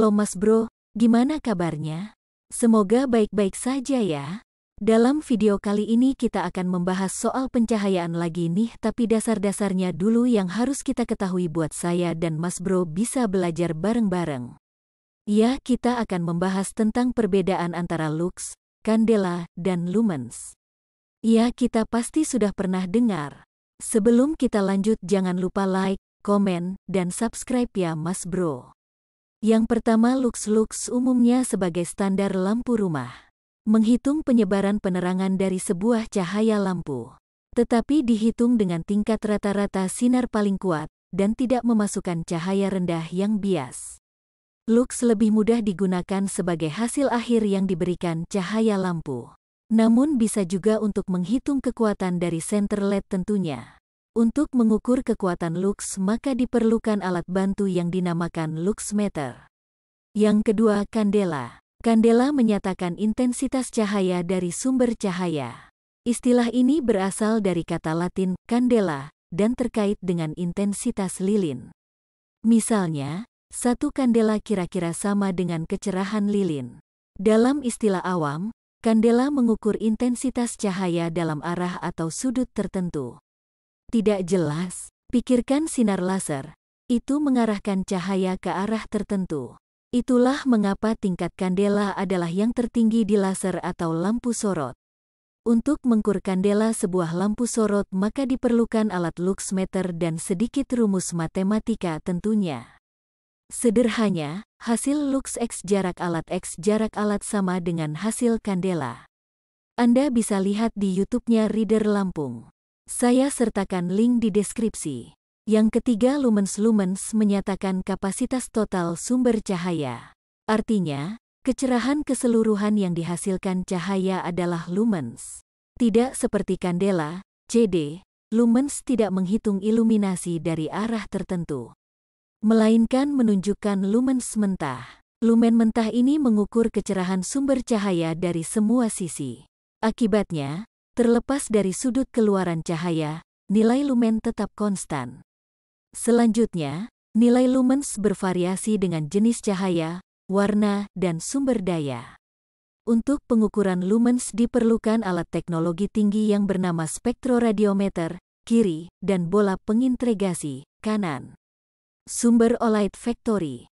Halo Mas Bro, gimana kabarnya? Semoga baik-baik saja ya. Dalam video kali ini kita akan membahas soal pencahayaan lagi nih tapi dasar-dasarnya dulu yang harus kita ketahui buat saya dan Mas Bro bisa belajar bareng-bareng. Ya, kita akan membahas tentang perbedaan antara lux, candela, dan lumens. Ya, kita pasti sudah pernah dengar. Sebelum kita lanjut jangan lupa like, komen, dan subscribe ya Mas Bro. Yang pertama lux-lux umumnya sebagai standar lampu rumah. Menghitung penyebaran penerangan dari sebuah cahaya lampu. Tetapi dihitung dengan tingkat rata-rata sinar paling kuat dan tidak memasukkan cahaya rendah yang bias. Lux lebih mudah digunakan sebagai hasil akhir yang diberikan cahaya lampu. Namun bisa juga untuk menghitung kekuatan dari center LED tentunya. Untuk mengukur kekuatan lux maka diperlukan alat bantu yang dinamakan luxmeter. Yang kedua, kandela. Kandela menyatakan intensitas cahaya dari sumber cahaya. Istilah ini berasal dari kata Latin candela dan terkait dengan intensitas lilin. Misalnya, satu kandela kira-kira sama dengan kecerahan lilin. Dalam istilah awam, kandela mengukur intensitas cahaya dalam arah atau sudut tertentu. Tidak jelas, pikirkan sinar laser. Itu mengarahkan cahaya ke arah tertentu. Itulah mengapa tingkat kandela adalah yang tertinggi di laser atau lampu sorot. Untuk mengukur kandela sebuah lampu sorot maka diperlukan alat luxmeter dan sedikit rumus matematika tentunya. Sederhananya, hasil lux X jarak alat X jarak alat sama dengan hasil kandela. Anda bisa lihat di YouTube-nya Reader Lampung. Saya sertakan link di deskripsi. Yang ketiga lumens-lumens menyatakan kapasitas total sumber cahaya. Artinya, kecerahan keseluruhan yang dihasilkan cahaya adalah lumens. Tidak seperti kandela, CD, lumens tidak menghitung iluminasi dari arah tertentu. Melainkan menunjukkan lumens mentah. Lumen mentah ini mengukur kecerahan sumber cahaya dari semua sisi. Akibatnya, Terlepas dari sudut keluaran cahaya, nilai lumen tetap konstan. Selanjutnya, nilai lumens bervariasi dengan jenis cahaya, warna, dan sumber daya. Untuk pengukuran lumens diperlukan alat teknologi tinggi yang bernama spektroradiometer, kiri, dan bola pengintegrasi, kanan. Sumber Olight Factory